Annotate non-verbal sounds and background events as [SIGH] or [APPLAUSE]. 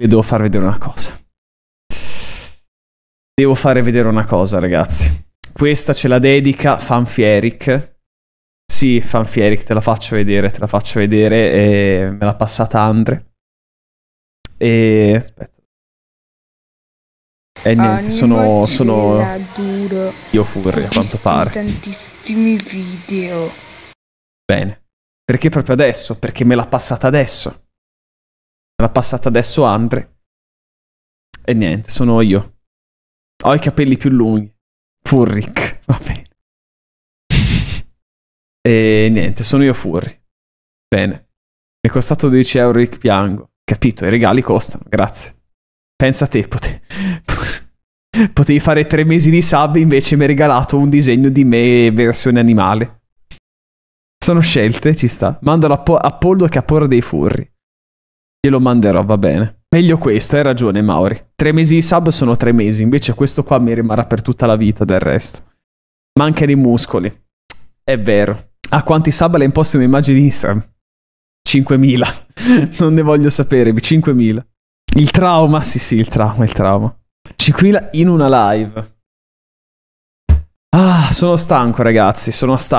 Le devo far vedere una cosa. Devo fare vedere una cosa, ragazzi. Questa ce la dedica Fanfieric. Sì, Fanfieric, te la faccio vedere, te la faccio vedere. E me l'ha passata Andre. E... Aspetta. E niente, sono, sono... Io furri, a quanto pare. Tantissimi video. Bene. Perché proprio adesso? Perché me l'ha passata adesso l'ha passata adesso Andre. E niente, sono io. Ho i capelli più lunghi. Furric, va bene. [LAUGHS] e niente, sono io Furri. Bene. Mi è costato 12 euro il piango. Capito, i regali costano, grazie. Pensa a te, pote... [LAUGHS] potevi fare tre mesi di sub, invece mi hai regalato un disegno di me versione animale. Sono scelte, ci sta. Mandalo a Poldo che ha paura dei Furri. Glielo manderò, va bene. Meglio questo, hai ragione Mauri. Tre mesi di sub sono tre mesi, invece questo qua mi rimarrà per tutta la vita del resto. Mancano i muscoli. È vero. A quanti sub le imposte un'immagine di Instagram? 5.000. [LAUGHS] non ne voglio sapere, 5.000. Il trauma, sì sì, il trauma, il trauma. 5.000 in una live. Ah, sono stanco ragazzi, sono stanco.